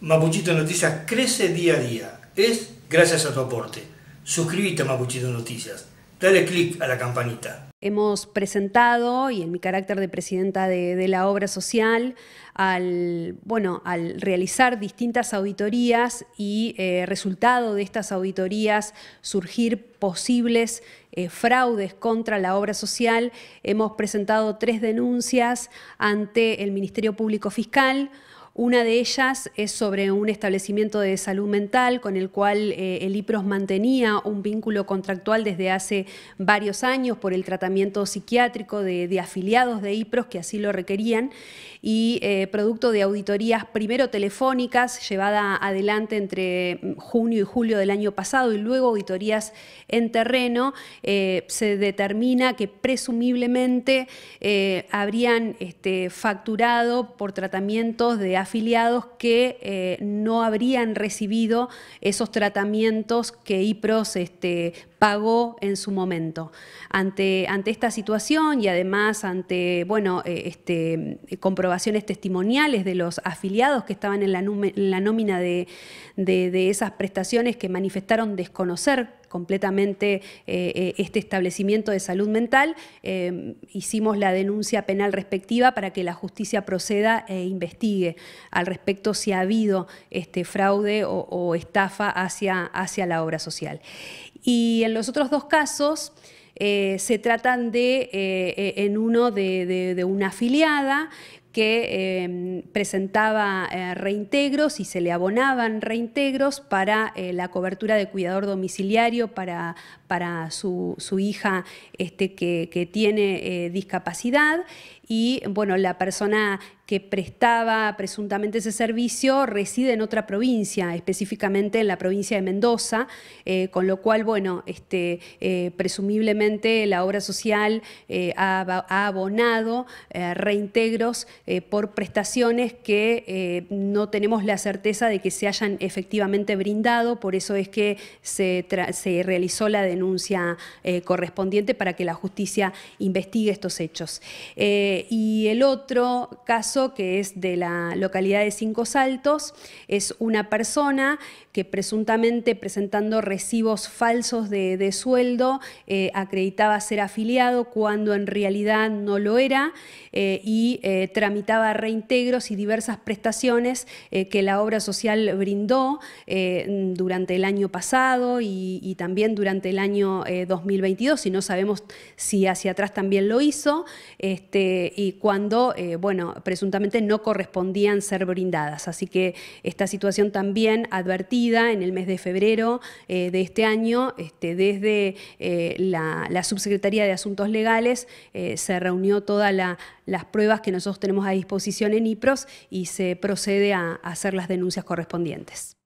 Mapuchito Noticias crece día a día. Es gracias a tu aporte. Suscríbete a Mapuchito Noticias. Dale clic a la campanita. Hemos presentado, y en mi carácter de presidenta de, la obra social, al, bueno, al realizar distintas auditorías y eh, resultado de estas auditorías surgir posibles eh, fraudes contra la obra social, hemos presentado tres denuncias ante el Ministerio Público Fiscal, una de ellas es sobre un establecimiento de salud mental con el cual eh, el IPROS mantenía un vínculo contractual desde hace varios años por el tratamiento psiquiátrico de, afiliados de IPROS que así lo requerían y eh, producto de auditorías primero telefónicas llevada adelante entre junio y julio del año pasado y luego auditorías en terreno, eh, se determina que presumiblemente habrían este, facturado por tratamientos de afiliados afiliados que eh, no habrían recibido esos tratamientos que IPROS este, pagó en su momento. Ante, ante esta situación y además ante bueno, eh, este, comprobaciones testimoniales de los afiliados que estaban en la, nómina de, esas prestaciones que manifestaron desconocer completamente eh, eh, este establecimiento de salud mental. hicimos la denuncia penal respectiva para que la justicia proceda e investigue al respecto si ha habido este fraude o, estafa hacia, hacia la obra social. Y en los otros dos casos eh, se tratan de, eh, eh, en uno de, una afiliada que presentaba reintegros y se le abonaban reintegros para la cobertura de cuidador domiciliario para, para su, hija este, que, que tiene discapacidad. Y bueno, la persona que prestaba presuntamente ese servicio reside en otra provincia, específicamente en la provincia de Mendoza, eh, con lo cual, bueno, este, eh, presumiblemente la obra social eh, ha, abonado reintegros por prestaciones que no tenemos la certeza de que se hayan efectivamente brindado, por eso es que se, se realizó la denuncia correspondiente para que la justicia investigue estos hechos. y el otro caso que es de la localidad de Cinco Saltos, es una persona que presuntamente presentando recibos falsos de, sueldo eh, acreditaba ser afiliado cuando en realidad no lo era. Eh, y eh, tramitaba reintegros y diversas prestaciones eh, que la obra social brindó durante el año pasado y, también durante el año 2022, y no sabemos si hacia atrás también lo hizo, este, y cuando, bueno, presuntamente no correspondían ser brindadas. Así que esta situación también advertida en el mes de febrero de este año, este, desde la Subsecretaría de Asuntos Legales, se reunió toda la, las pruebas que nosotros tenemos a disposición en IPROS y se procede a hacer las denuncias correspondientes.